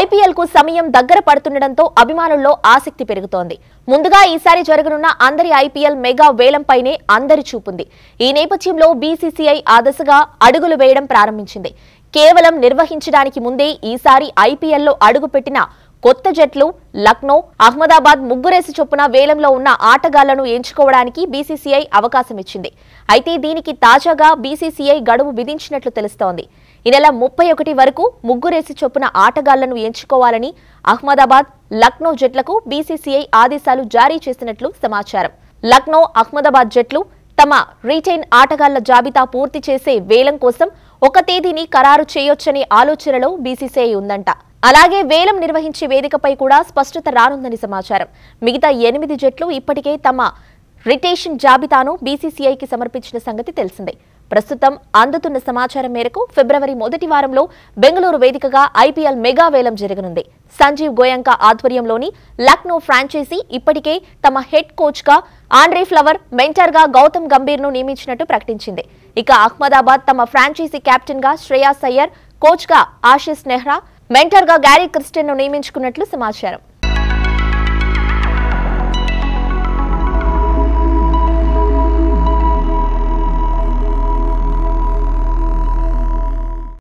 IPL కు సమయం దగ్గర పడుతుండటంతో అభిమానుల్లో ఆసక్తి పెరుగుతోంది ముందుగా ఈసారి జరగనున్న అందరి ఐపీఎల్ మెగా వేలంపైనే అందరి చూపుంది ఈ నేపథ్యంలో బీసీసీఐ ఆ దశగా అడుగులు వేయడం ప్రారంభించింది కేవలం నిర్వహించడానికి ముందే ఈసారి ఐపీఎల్లో పెట్టిన కొత్త జట్లు లక్నో అహ్మదాబాద్ ముగ్గురేసి చొప్పున వేలంలో ఉన్న ఆటగాళ్లను ఎంచుకోవడానికి బీసీసీఐ అవకాశం ఇచ్చింది అయితే దీనికి తాజాగా బీసీసీఐ గడువు విధించినట్లు తెలుస్తోంది ఈ నెల ముప్పై ఒకటి వరకు ముగ్గురేసి చొప్పున ఆటగాళ్లను ఎంచుకోవాలని అహ్మదాబాద్ లక్నో జట్లకు బీసీసీఐ ఆదేశాలు జారీ చేసినట్లు సమాచారం లక్నో అహ్మదాబాద్ జట్లు తమ రీటైన్ ఆటగాళ్ల జాబితా పూర్తి చేసే వేలం కోసం ఒక తేదీని ఖరారు చేయొచ్చనే ఆలోచనలో బీసీసీఐ ఉందంట అలాగే వేలం నిర్వహించే వేదికపై కూడా స్పష్టత రానుందని సమాచారం మిగతా ఎనిమిది జట్లు ఇప్పటికే తమ రిటేషన్ జాబితాను బీసీసీఐకి సమర్పించిన సంగతి తెలిసిందే ప్రస్తుతం అందుతున్న సమాచారం మేరకు ఫిబ్రవరి మొదటి వారంలో బెంగళూరు వేదికగా ఐపీఎల్ మెగా వేలం జరగనుంది సంజీవ్ గోయంకా ఆధ్వర్యంలోని లక్నో ఫ్రాంచైజీ ఇప్పటికే తమ హెడ్ కోచ్గా ఆండ్రీ ఫ్లవర్ మెంటర్గా గౌతమ్ గంభీర్ను నియమించినట్టు ప్రకటించింది ఇక అహ్మదాబాద్ తమ ఫ్రాంచైజీ గా శ్రేయాస్ అయ్యర్ కోచ్గా ఆశిష్ నెహ్రా మెంటర్గా గ్యారీ క్రిస్టియన్ను నియమించుకున్నట్లు సమాచారం